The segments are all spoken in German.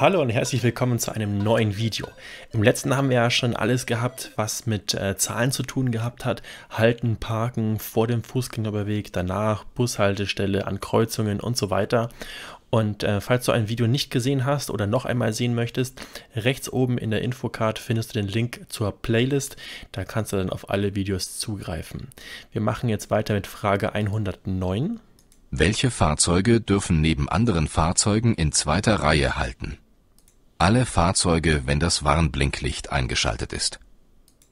Hallo und herzlich willkommen zu einem neuen Video. Im letzten haben wir ja schon alles gehabt, was mit äh, Zahlen zu tun gehabt hat. Halten, parken, vor dem Fußgängerüberweg, danach, Bushaltestelle, an Kreuzungen und so weiter. Und äh, falls du ein Video nicht gesehen hast oder noch einmal sehen möchtest, rechts oben in der Infocard findest du den Link zur Playlist. Da kannst du dann auf alle Videos zugreifen. Wir machen jetzt weiter mit Frage 109. Welche Fahrzeuge dürfen neben anderen Fahrzeugen in zweiter Reihe halten? alle Fahrzeuge, wenn das Warnblinklicht eingeschaltet ist.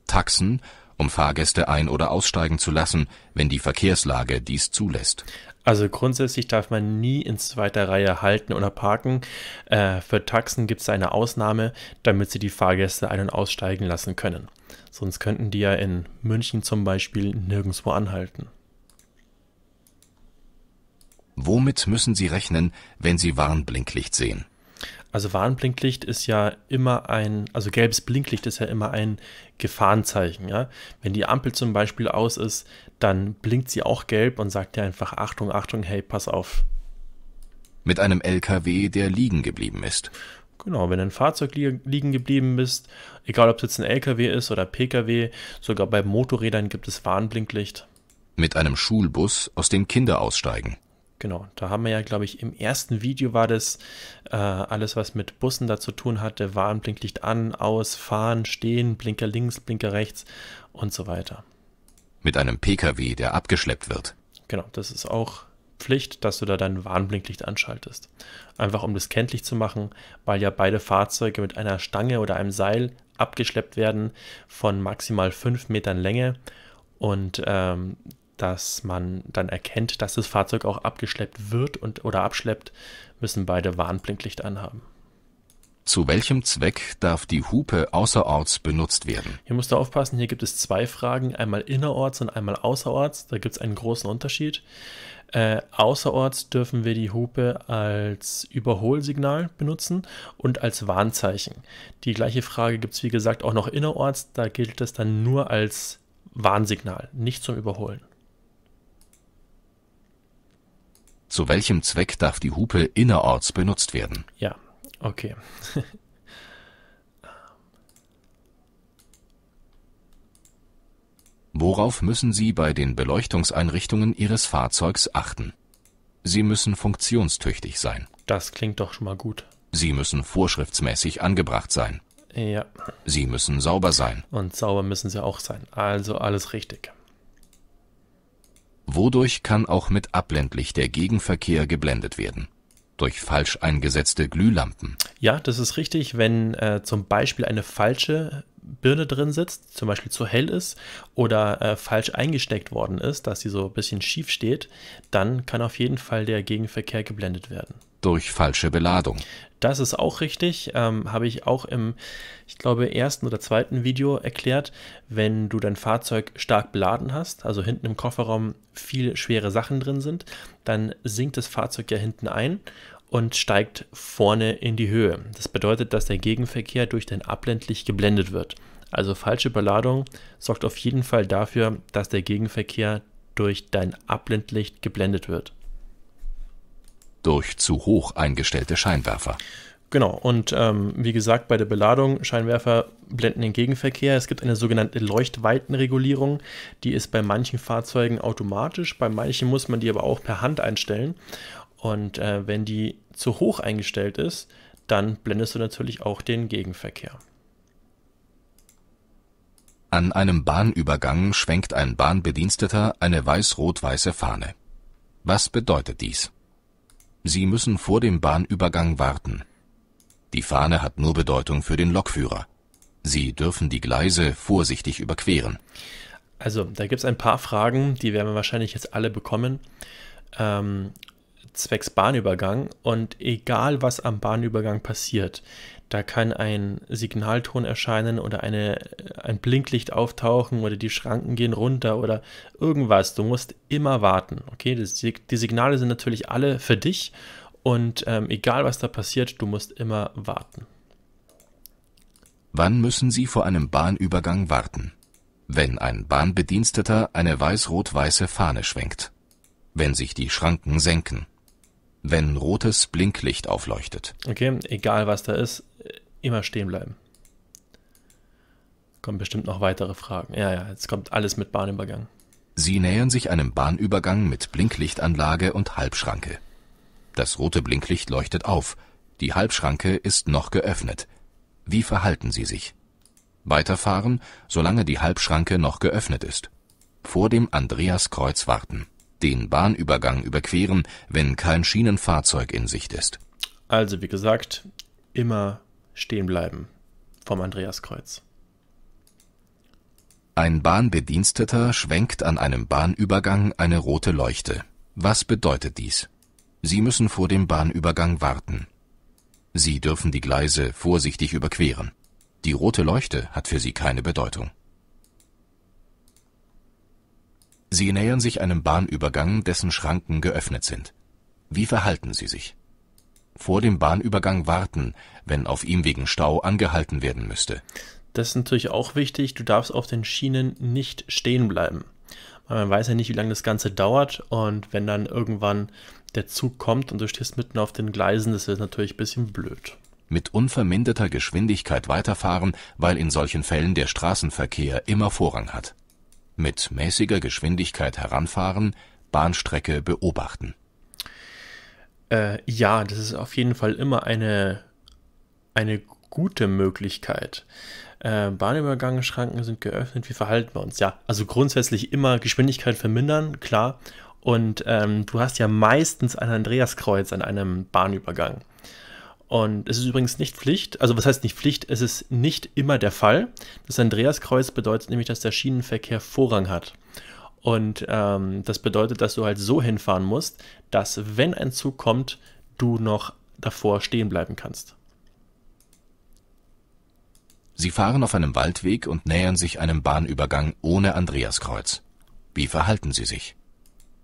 Taxen, um Fahrgäste ein- oder aussteigen zu lassen, wenn die Verkehrslage dies zulässt. Also grundsätzlich darf man nie in zweiter Reihe halten oder parken. Äh, für Taxen gibt es eine Ausnahme, damit sie die Fahrgäste ein- und aussteigen lassen können. Sonst könnten die ja in München zum Beispiel nirgendwo anhalten. Womit müssen Sie rechnen, wenn Sie Warnblinklicht sehen? Also Warnblinklicht ist ja immer ein, also gelbes Blinklicht ist ja immer ein Gefahrenzeichen. Ja? Wenn die Ampel zum Beispiel aus ist, dann blinkt sie auch gelb und sagt dir einfach Achtung, Achtung, hey, pass auf. Mit einem LKW, der liegen geblieben ist. Genau, wenn ein Fahrzeug li liegen geblieben ist, egal ob es jetzt ein LKW ist oder PKW, sogar bei Motorrädern gibt es Warnblinklicht. Mit einem Schulbus, aus dem Kinder aussteigen. Genau, da haben wir ja, glaube ich, im ersten Video war das, äh, alles was mit Bussen da zu tun hatte, Warnblinklicht an, aus, fahren, stehen, Blinker links, Blinker rechts und so weiter. Mit einem Pkw, der abgeschleppt wird. Genau, das ist auch Pflicht, dass du da dein Warnblinklicht anschaltest. Einfach um das kenntlich zu machen, weil ja beide Fahrzeuge mit einer Stange oder einem Seil abgeschleppt werden von maximal 5 Metern Länge. Und ähm, dass man dann erkennt, dass das Fahrzeug auch abgeschleppt wird und oder abschleppt, müssen beide Warnblinklicht anhaben. Zu welchem Zweck darf die Hupe außerorts benutzt werden? Hier musst du aufpassen, hier gibt es zwei Fragen, einmal innerorts und einmal außerorts. Da gibt es einen großen Unterschied. Äh, außerorts dürfen wir die Hupe als Überholsignal benutzen und als Warnzeichen. Die gleiche Frage gibt es, wie gesagt, auch noch innerorts. Da gilt es dann nur als Warnsignal, nicht zum Überholen. Zu welchem Zweck darf die Hupe innerorts benutzt werden? Ja, okay. Worauf müssen Sie bei den Beleuchtungseinrichtungen Ihres Fahrzeugs achten? Sie müssen funktionstüchtig sein. Das klingt doch schon mal gut. Sie müssen vorschriftsmäßig angebracht sein. Ja. Sie müssen sauber sein. Und sauber müssen sie auch sein. Also alles richtig. Wodurch kann auch mit Abblendlicht der Gegenverkehr geblendet werden? Durch falsch eingesetzte Glühlampen. Ja, das ist richtig. Wenn äh, zum Beispiel eine falsche Birne drin sitzt, zum Beispiel zu hell ist oder äh, falsch eingesteckt worden ist, dass sie so ein bisschen schief steht, dann kann auf jeden Fall der Gegenverkehr geblendet werden. Durch falsche Beladung. Das ist auch richtig, ähm, habe ich auch im, ich glaube, ersten oder zweiten Video erklärt, wenn du dein Fahrzeug stark beladen hast, also hinten im Kofferraum viel schwere Sachen drin sind, dann sinkt das Fahrzeug ja hinten ein und steigt vorne in die Höhe. Das bedeutet, dass der Gegenverkehr durch dein Ablendlicht geblendet wird. Also falsche Beladung sorgt auf jeden Fall dafür, dass der Gegenverkehr durch dein Ablendlicht geblendet wird. Durch zu hoch eingestellte Scheinwerfer. Genau, und ähm, wie gesagt, bei der Beladung, Scheinwerfer blenden den Gegenverkehr. Es gibt eine sogenannte Leuchtweitenregulierung, die ist bei manchen Fahrzeugen automatisch, bei manchen muss man die aber auch per Hand einstellen. Und äh, wenn die zu hoch eingestellt ist, dann blendest du natürlich auch den Gegenverkehr. An einem Bahnübergang schwenkt ein Bahnbediensteter eine weiß-rot-weiße Fahne. Was bedeutet dies? Sie müssen vor dem Bahnübergang warten. Die Fahne hat nur Bedeutung für den Lokführer. Sie dürfen die Gleise vorsichtig überqueren. Also, da gibt es ein paar Fragen, die werden wir wahrscheinlich jetzt alle bekommen. Ähm, zwecks Bahnübergang und egal was am Bahnübergang passiert, da kann ein Signalton erscheinen oder eine, ein Blinklicht auftauchen oder die Schranken gehen runter oder irgendwas. Du musst immer warten. Okay, das, die Signale sind natürlich alle für dich und ähm, egal was da passiert, du musst immer warten. Wann müssen Sie vor einem Bahnübergang warten? Wenn ein Bahnbediensteter eine weiß-rot-weiße Fahne schwenkt wenn sich die Schranken senken. Wenn rotes Blinklicht aufleuchtet. Okay, egal was da ist, immer stehen bleiben. Kommen bestimmt noch weitere Fragen. Ja, ja, jetzt kommt alles mit Bahnübergang. Sie nähern sich einem Bahnübergang mit Blinklichtanlage und Halbschranke. Das rote Blinklicht leuchtet auf. Die Halbschranke ist noch geöffnet. Wie verhalten Sie sich? Weiterfahren, solange die Halbschranke noch geöffnet ist. Vor dem Andreaskreuz warten den Bahnübergang überqueren, wenn kein Schienenfahrzeug in Sicht ist. Also wie gesagt, immer stehen bleiben vom Andreaskreuz. Ein Bahnbediensteter schwenkt an einem Bahnübergang eine rote Leuchte. Was bedeutet dies? Sie müssen vor dem Bahnübergang warten. Sie dürfen die Gleise vorsichtig überqueren. Die rote Leuchte hat für Sie keine Bedeutung. Sie nähern sich einem Bahnübergang, dessen Schranken geöffnet sind. Wie verhalten Sie sich? Vor dem Bahnübergang warten, wenn auf ihm wegen Stau angehalten werden müsste. Das ist natürlich auch wichtig. Du darfst auf den Schienen nicht stehen bleiben. Man weiß ja nicht, wie lange das Ganze dauert. Und wenn dann irgendwann der Zug kommt und du stehst mitten auf den Gleisen, das ist natürlich ein bisschen blöd. Mit unverminderter Geschwindigkeit weiterfahren, weil in solchen Fällen der Straßenverkehr immer Vorrang hat mit mäßiger Geschwindigkeit heranfahren, Bahnstrecke beobachten. Äh, ja, das ist auf jeden Fall immer eine, eine gute Möglichkeit. Äh, Bahnübergangsschranken sind geöffnet, wie verhalten wir uns? Ja, also grundsätzlich immer Geschwindigkeit vermindern, klar. Und ähm, du hast ja meistens ein Andreaskreuz an einem Bahnübergang. Und es ist übrigens nicht Pflicht, also was heißt nicht Pflicht, es ist nicht immer der Fall. Das Andreaskreuz bedeutet nämlich, dass der Schienenverkehr Vorrang hat. Und ähm, das bedeutet, dass du halt so hinfahren musst, dass wenn ein Zug kommt, du noch davor stehen bleiben kannst. Sie fahren auf einem Waldweg und nähern sich einem Bahnübergang ohne Andreaskreuz. Wie verhalten sie sich?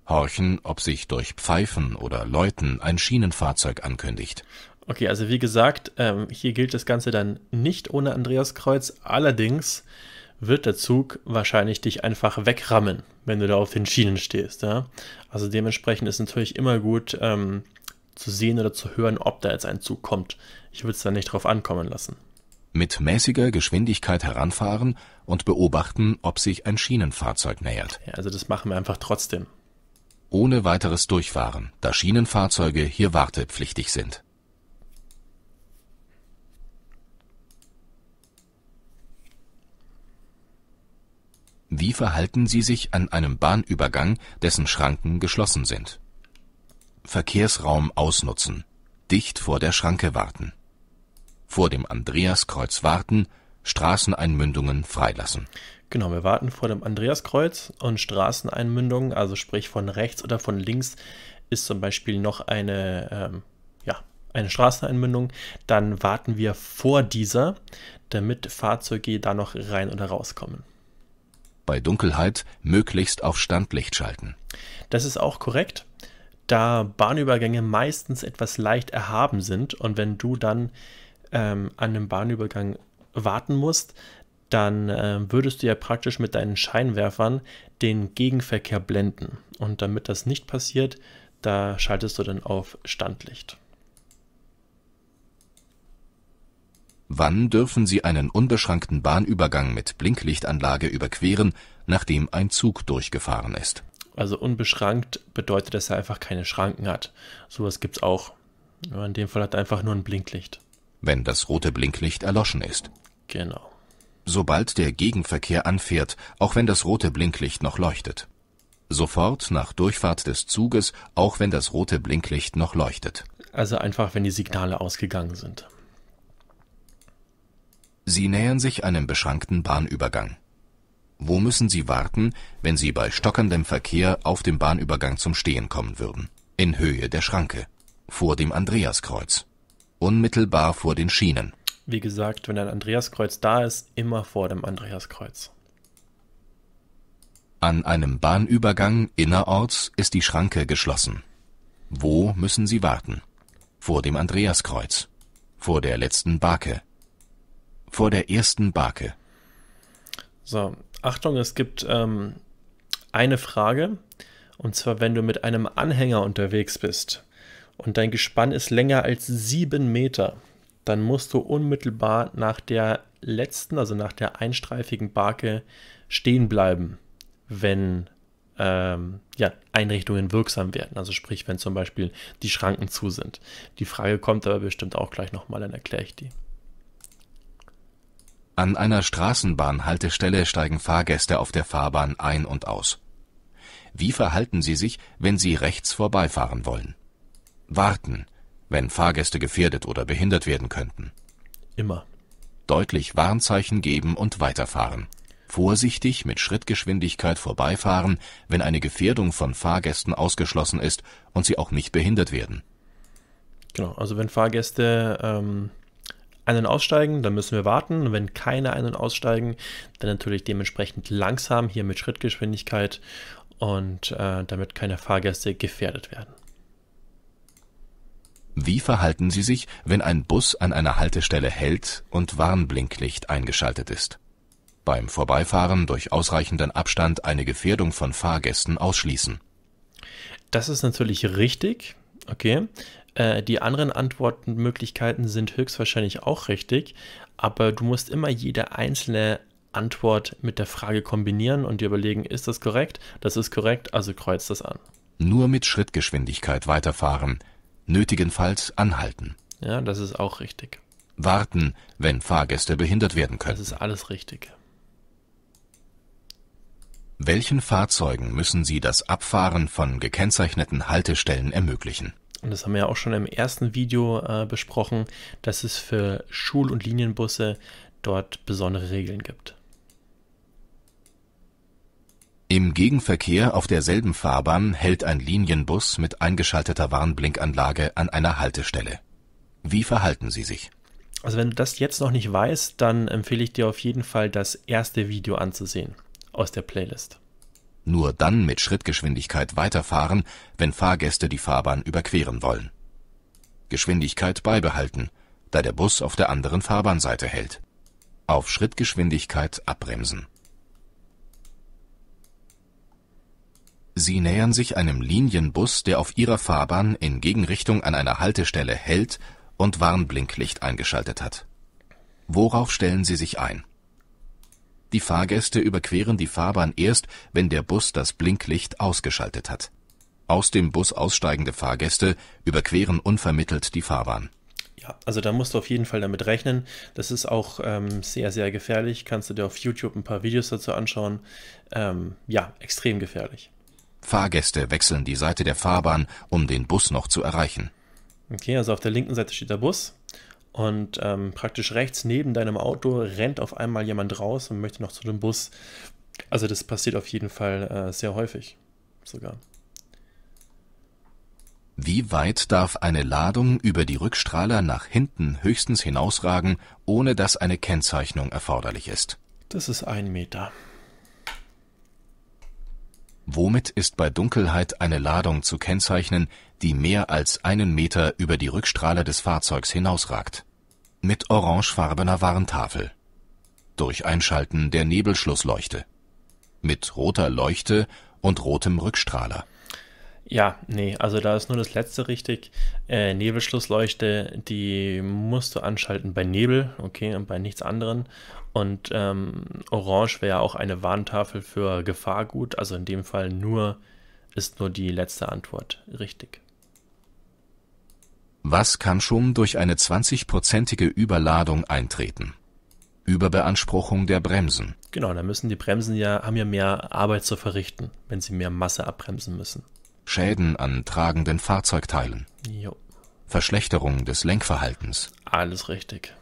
Horchen, ob sich durch Pfeifen oder Läuten ein Schienenfahrzeug ankündigt. Okay, also wie gesagt, ähm, hier gilt das Ganze dann nicht ohne Andreas Kreuz. Allerdings wird der Zug wahrscheinlich dich einfach wegrammen, wenn du da auf den Schienen stehst. Ja? Also dementsprechend ist natürlich immer gut ähm, zu sehen oder zu hören, ob da jetzt ein Zug kommt. Ich würde es dann nicht drauf ankommen lassen. Mit mäßiger Geschwindigkeit heranfahren und beobachten, ob sich ein Schienenfahrzeug nähert. Ja, also das machen wir einfach trotzdem. Ohne weiteres durchfahren, da Schienenfahrzeuge hier wartepflichtig sind. Wie verhalten sie sich an einem Bahnübergang, dessen Schranken geschlossen sind? Verkehrsraum ausnutzen. Dicht vor der Schranke warten. Vor dem Andreaskreuz warten, Straßeneinmündungen freilassen. Genau, wir warten vor dem Andreaskreuz und Straßeneinmündungen, also sprich von rechts oder von links ist zum Beispiel noch eine, ähm, ja, eine Straßeneinmündung, dann warten wir vor dieser, damit Fahrzeuge da noch rein oder rauskommen bei Dunkelheit möglichst auf Standlicht schalten. Das ist auch korrekt, da Bahnübergänge meistens etwas leicht erhaben sind und wenn du dann ähm, an einem Bahnübergang warten musst, dann äh, würdest du ja praktisch mit deinen Scheinwerfern den Gegenverkehr blenden. Und damit das nicht passiert, da schaltest du dann auf Standlicht. Wann dürfen Sie einen unbeschrankten Bahnübergang mit Blinklichtanlage überqueren, nachdem ein Zug durchgefahren ist? Also unbeschrankt bedeutet, dass er einfach keine Schranken hat. Sowas gibt's auch. Aber in dem Fall hat er einfach nur ein Blinklicht. Wenn das rote Blinklicht erloschen ist. Genau. Sobald der Gegenverkehr anfährt, auch wenn das rote Blinklicht noch leuchtet. Sofort nach Durchfahrt des Zuges, auch wenn das rote Blinklicht noch leuchtet. Also einfach, wenn die Signale ausgegangen sind. Sie nähern sich einem beschrankten Bahnübergang. Wo müssen Sie warten, wenn Sie bei stockendem Verkehr auf dem Bahnübergang zum Stehen kommen würden? In Höhe der Schranke. Vor dem Andreaskreuz. Unmittelbar vor den Schienen. Wie gesagt, wenn ein Andreaskreuz da ist, immer vor dem Andreaskreuz. An einem Bahnübergang innerorts ist die Schranke geschlossen. Wo müssen Sie warten? Vor dem Andreaskreuz. Vor der letzten Barke vor der ersten Barke. So, Achtung, es gibt ähm, eine Frage. Und zwar, wenn du mit einem Anhänger unterwegs bist und dein Gespann ist länger als sieben Meter, dann musst du unmittelbar nach der letzten, also nach der einstreifigen Barke stehen bleiben, wenn ähm, ja, Einrichtungen wirksam werden. Also sprich, wenn zum Beispiel die Schranken zu sind. Die Frage kommt aber bestimmt auch gleich nochmal, dann erkläre ich die. An einer Straßenbahnhaltestelle steigen Fahrgäste auf der Fahrbahn ein und aus. Wie verhalten sie sich, wenn sie rechts vorbeifahren wollen? Warten, wenn Fahrgäste gefährdet oder behindert werden könnten. Immer. Deutlich Warnzeichen geben und weiterfahren. Vorsichtig mit Schrittgeschwindigkeit vorbeifahren, wenn eine Gefährdung von Fahrgästen ausgeschlossen ist und sie auch nicht behindert werden. Genau, also wenn Fahrgäste ähm, einen aussteigen, dann müssen wir warten. Und wenn keine einen aussteigen, dann natürlich dementsprechend langsam hier mit Schrittgeschwindigkeit und äh, damit keine Fahrgäste gefährdet werden. Wie verhalten Sie sich, wenn ein Bus an einer Haltestelle hält und Warnblinklicht eingeschaltet ist? Beim Vorbeifahren durch ausreichenden Abstand eine Gefährdung von Fahrgästen ausschließen. Das ist natürlich richtig. Okay. Äh, die anderen Antwortmöglichkeiten sind höchstwahrscheinlich auch richtig, aber du musst immer jede einzelne Antwort mit der Frage kombinieren und dir überlegen, ist das korrekt? Das ist korrekt, also kreuz das an. Nur mit Schrittgeschwindigkeit weiterfahren. Nötigenfalls anhalten. Ja, das ist auch richtig. Warten, wenn Fahrgäste behindert werden können. Das ist alles richtig. Welchen Fahrzeugen müssen Sie das Abfahren von gekennzeichneten Haltestellen ermöglichen? und das haben wir ja auch schon im ersten Video äh, besprochen, dass es für Schul- und Linienbusse dort besondere Regeln gibt. Im Gegenverkehr auf derselben Fahrbahn hält ein Linienbus mit eingeschalteter Warnblinkanlage an einer Haltestelle. Wie verhalten Sie sich? Also wenn du das jetzt noch nicht weißt, dann empfehle ich dir auf jeden Fall das erste Video anzusehen aus der Playlist nur dann mit Schrittgeschwindigkeit weiterfahren, wenn Fahrgäste die Fahrbahn überqueren wollen. Geschwindigkeit beibehalten, da der Bus auf der anderen Fahrbahnseite hält. Auf Schrittgeschwindigkeit abbremsen. Sie nähern sich einem Linienbus, der auf ihrer Fahrbahn in Gegenrichtung an einer Haltestelle hält und Warnblinklicht eingeschaltet hat. Worauf stellen Sie sich ein? Die Fahrgäste überqueren die Fahrbahn erst, wenn der Bus das Blinklicht ausgeschaltet hat. Aus dem Bus aussteigende Fahrgäste überqueren unvermittelt die Fahrbahn. Ja, also da musst du auf jeden Fall damit rechnen. Das ist auch ähm, sehr, sehr gefährlich. Kannst du dir auf YouTube ein paar Videos dazu anschauen. Ähm, ja, extrem gefährlich. Fahrgäste wechseln die Seite der Fahrbahn, um den Bus noch zu erreichen. Okay, also auf der linken Seite steht der Bus. Und ähm, praktisch rechts neben deinem Auto rennt auf einmal jemand raus und möchte noch zu dem Bus. Also das passiert auf jeden Fall äh, sehr häufig sogar. Wie weit darf eine Ladung über die Rückstrahler nach hinten höchstens hinausragen, ohne dass eine Kennzeichnung erforderlich ist? Das ist ein Meter. Womit ist bei Dunkelheit eine Ladung zu kennzeichnen, die mehr als einen Meter über die Rückstrahler des Fahrzeugs hinausragt? mit orangefarbener Warntafel. Durch Einschalten der Nebelschlussleuchte. Mit roter Leuchte und rotem Rückstrahler. Ja, nee, also da ist nur das letzte richtig. Äh, Nebelschlussleuchte, die musst du anschalten bei Nebel, okay, und bei nichts anderem. Und ähm, Orange wäre auch eine Warntafel für Gefahrgut, also in dem Fall nur ist nur die letzte Antwort richtig. Was kann schon durch eine 20-prozentige Überladung eintreten? Überbeanspruchung der Bremsen. Genau, da müssen die Bremsen ja, haben ja mehr Arbeit zu verrichten, wenn sie mehr Masse abbremsen müssen. Schäden an tragenden Fahrzeugteilen. Jo. Verschlechterung des Lenkverhaltens. Alles richtig.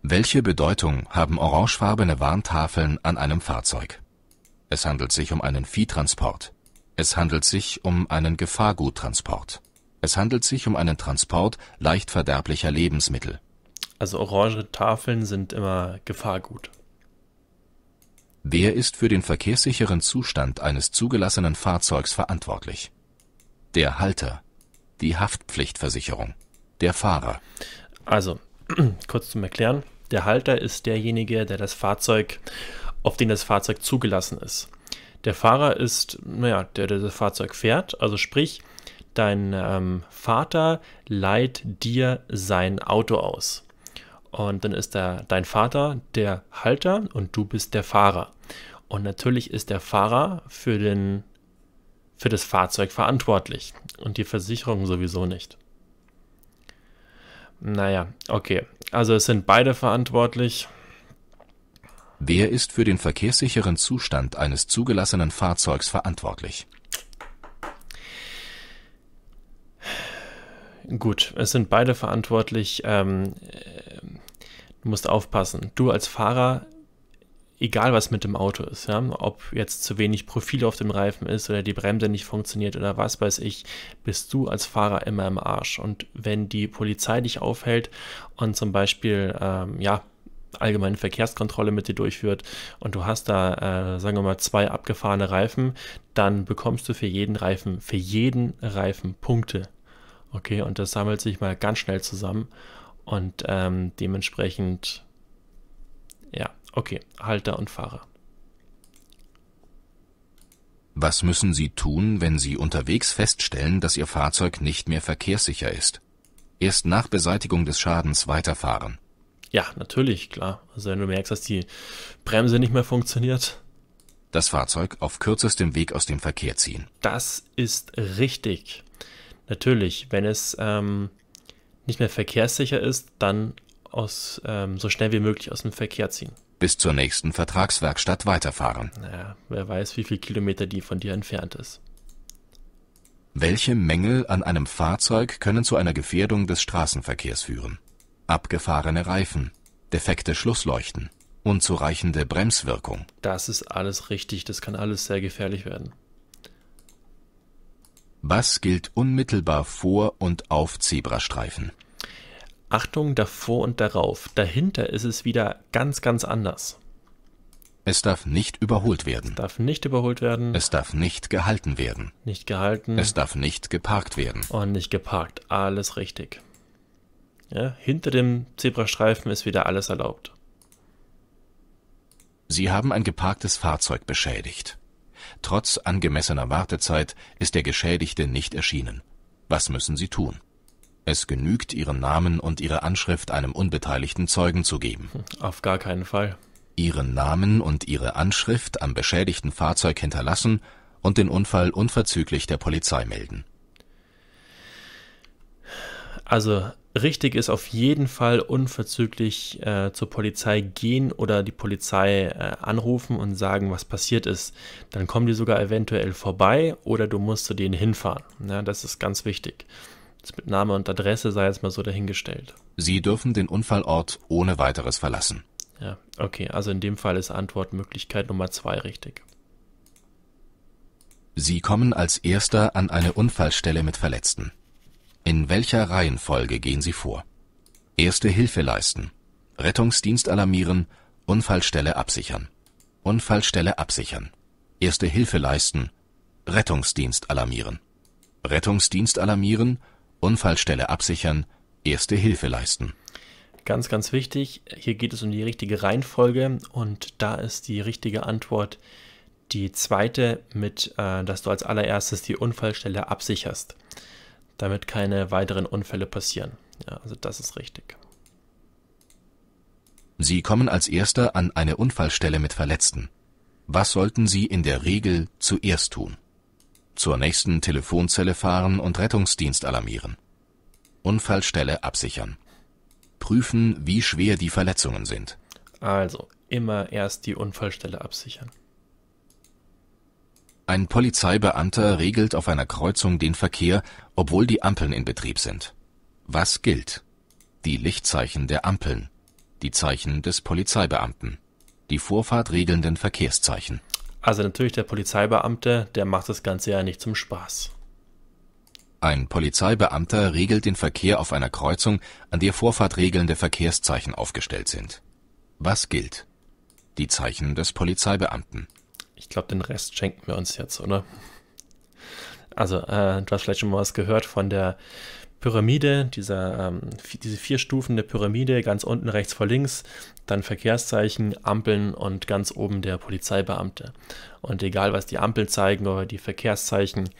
Welche Bedeutung haben orangefarbene Warntafeln an einem Fahrzeug? Es handelt sich um einen Viehtransport. Es handelt sich um einen Gefahrguttransport. Es handelt sich um einen Transport leicht verderblicher Lebensmittel. Also orange Tafeln sind immer Gefahrgut. Wer ist für den verkehrssicheren Zustand eines zugelassenen Fahrzeugs verantwortlich? Der Halter, die Haftpflichtversicherung, der Fahrer. Also, kurz zum Erklären. Der Halter ist derjenige, der das Fahrzeug, auf den das Fahrzeug zugelassen ist. Der Fahrer ist, naja, der, der das Fahrzeug fährt. Also sprich, dein ähm, Vater leiht dir sein Auto aus. Und dann ist der, dein Vater der Halter und du bist der Fahrer. Und natürlich ist der Fahrer für, den, für das Fahrzeug verantwortlich und die Versicherung sowieso nicht. Naja, okay. Also es sind beide verantwortlich. Wer ist für den verkehrssicheren Zustand eines zugelassenen Fahrzeugs verantwortlich? Gut, es sind beide verantwortlich. Ähm, äh, du musst aufpassen. Du als Fahrer, egal was mit dem Auto ist, ja, ob jetzt zu wenig Profil auf dem Reifen ist oder die Bremse nicht funktioniert oder was weiß ich, bist du als Fahrer immer im Arsch. Und wenn die Polizei dich aufhält und zum Beispiel, ähm, ja, allgemeinen Verkehrskontrolle mit dir durchführt und du hast da, äh, sagen wir mal, zwei abgefahrene Reifen, dann bekommst du für jeden Reifen, für jeden Reifen Punkte. Okay, und das sammelt sich mal ganz schnell zusammen und ähm, dementsprechend, ja, okay, Halter und Fahrer. Was müssen Sie tun, wenn Sie unterwegs feststellen, dass Ihr Fahrzeug nicht mehr verkehrssicher ist? Erst nach Beseitigung des Schadens weiterfahren. Ja, natürlich, klar. Also wenn du merkst, dass die Bremse nicht mehr funktioniert. Das Fahrzeug auf kürzestem Weg aus dem Verkehr ziehen. Das ist richtig. Natürlich, wenn es ähm, nicht mehr verkehrssicher ist, dann aus, ähm, so schnell wie möglich aus dem Verkehr ziehen. Bis zur nächsten Vertragswerkstatt weiterfahren. Naja, wer weiß, wie viele Kilometer die von dir entfernt ist. Welche Mängel an einem Fahrzeug können zu einer Gefährdung des Straßenverkehrs führen? abgefahrene Reifen, defekte Schlussleuchten, unzureichende Bremswirkung. Das ist alles richtig, das kann alles sehr gefährlich werden. Was gilt unmittelbar vor und auf Zebrastreifen? Achtung davor und darauf. Dahinter ist es wieder ganz, ganz anders. Es darf nicht überholt werden. Es darf nicht überholt werden. Es darf nicht gehalten werden. Nicht gehalten. Es darf nicht geparkt werden. Und nicht geparkt. Alles richtig. Ja, hinter dem Zebrastreifen ist wieder alles erlaubt. Sie haben ein geparktes Fahrzeug beschädigt. Trotz angemessener Wartezeit ist der Geschädigte nicht erschienen. Was müssen Sie tun? Es genügt, Ihren Namen und Ihre Anschrift einem unbeteiligten Zeugen zu geben. Hm, auf gar keinen Fall. Ihren Namen und Ihre Anschrift am beschädigten Fahrzeug hinterlassen und den Unfall unverzüglich der Polizei melden. Also richtig ist auf jeden Fall unverzüglich äh, zur Polizei gehen oder die Polizei äh, anrufen und sagen, was passiert ist. Dann kommen die sogar eventuell vorbei oder du musst zu denen hinfahren. Ja, das ist ganz wichtig. Das mit Name und Adresse sei jetzt mal so dahingestellt. Sie dürfen den Unfallort ohne weiteres verlassen. Ja, okay, also in dem Fall ist Antwortmöglichkeit Nummer zwei richtig. Sie kommen als Erster an eine Unfallstelle mit Verletzten. In welcher Reihenfolge gehen Sie vor? Erste Hilfe leisten, Rettungsdienst alarmieren, Unfallstelle absichern. Unfallstelle absichern. Erste Hilfe leisten, Rettungsdienst alarmieren. Rettungsdienst alarmieren, Unfallstelle absichern, Erste Hilfe leisten. Ganz, ganz wichtig, hier geht es um die richtige Reihenfolge und da ist die richtige Antwort die zweite mit, äh, dass du als allererstes die Unfallstelle absicherst damit keine weiteren Unfälle passieren. Ja, also das ist richtig. Sie kommen als Erster an eine Unfallstelle mit Verletzten. Was sollten Sie in der Regel zuerst tun? Zur nächsten Telefonzelle fahren und Rettungsdienst alarmieren. Unfallstelle absichern. Prüfen, wie schwer die Verletzungen sind. Also immer erst die Unfallstelle absichern. Ein Polizeibeamter regelt auf einer Kreuzung den Verkehr, obwohl die Ampeln in Betrieb sind. Was gilt? Die Lichtzeichen der Ampeln, die Zeichen des Polizeibeamten, die Vorfahrt regelnden Verkehrszeichen. Also natürlich der Polizeibeamte, der macht das Ganze ja nicht zum Spaß. Ein Polizeibeamter regelt den Verkehr auf einer Kreuzung, an der Vorfahrt regelnde Verkehrszeichen aufgestellt sind. Was gilt? Die Zeichen des Polizeibeamten ich glaube, den Rest schenken wir uns jetzt, oder? Also, äh, du hast vielleicht schon mal was gehört von der Pyramide, dieser, ähm, diese vier Stufen der Pyramide, ganz unten rechts vor links, dann Verkehrszeichen, Ampeln und ganz oben der Polizeibeamte. Und egal, was die Ampeln zeigen oder die Verkehrszeichen,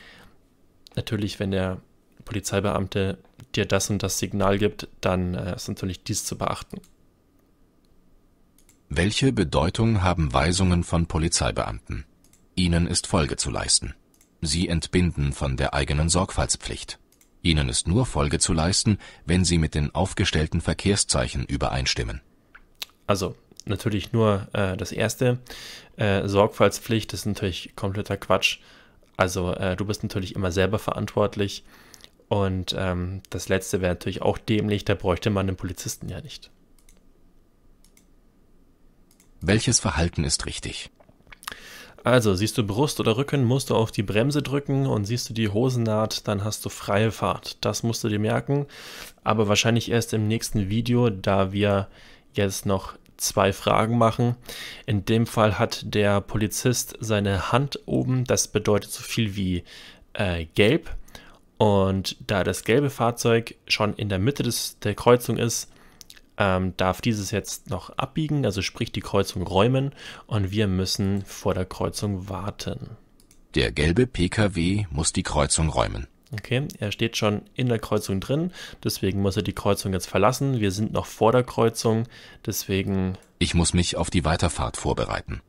natürlich, wenn der Polizeibeamte dir das und das Signal gibt, dann äh, ist natürlich dies zu beachten. Welche Bedeutung haben Weisungen von Polizeibeamten? Ihnen ist Folge zu leisten. Sie entbinden von der eigenen Sorgfaltspflicht. Ihnen ist nur Folge zu leisten, wenn Sie mit den aufgestellten Verkehrszeichen übereinstimmen. Also natürlich nur äh, das Erste. Äh, Sorgfaltspflicht ist natürlich kompletter Quatsch. Also äh, du bist natürlich immer selber verantwortlich. Und ähm, das Letzte wäre natürlich auch dämlich, da bräuchte man den Polizisten ja nicht. Welches Verhalten ist richtig? Also, siehst du Brust oder Rücken, musst du auf die Bremse drücken und siehst du die Hosennaht, dann hast du freie Fahrt. Das musst du dir merken, aber wahrscheinlich erst im nächsten Video, da wir jetzt noch zwei Fragen machen. In dem Fall hat der Polizist seine Hand oben, das bedeutet so viel wie äh, gelb. Und da das gelbe Fahrzeug schon in der Mitte des, der Kreuzung ist, ähm, darf dieses jetzt noch abbiegen, also sprich die Kreuzung räumen und wir müssen vor der Kreuzung warten. Der gelbe Pkw muss die Kreuzung räumen. Okay, er steht schon in der Kreuzung drin, deswegen muss er die Kreuzung jetzt verlassen. Wir sind noch vor der Kreuzung, deswegen. Ich muss mich auf die Weiterfahrt vorbereiten.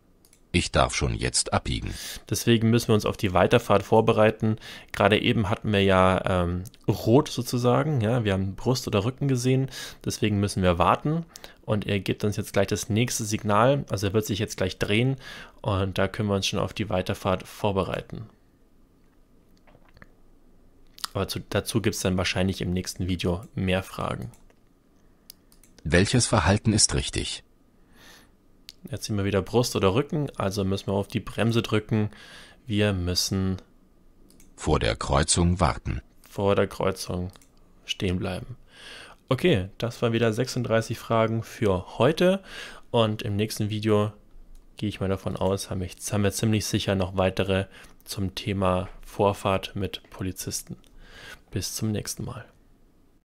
Ich darf schon jetzt abbiegen. Deswegen müssen wir uns auf die Weiterfahrt vorbereiten. Gerade eben hatten wir ja ähm, rot sozusagen. Ja, wir haben Brust oder Rücken gesehen. Deswegen müssen wir warten. Und er gibt uns jetzt gleich das nächste Signal. Also er wird sich jetzt gleich drehen. Und da können wir uns schon auf die Weiterfahrt vorbereiten. Aber zu, dazu gibt es dann wahrscheinlich im nächsten Video mehr Fragen. Welches Verhalten ist richtig? Jetzt sind wir wieder Brust oder Rücken, also müssen wir auf die Bremse drücken. Wir müssen vor der Kreuzung warten. Vor der Kreuzung stehen bleiben. Okay, das waren wieder 36 Fragen für heute und im nächsten Video gehe ich mal davon aus, haben wir ziemlich sicher noch weitere zum Thema Vorfahrt mit Polizisten. Bis zum nächsten Mal.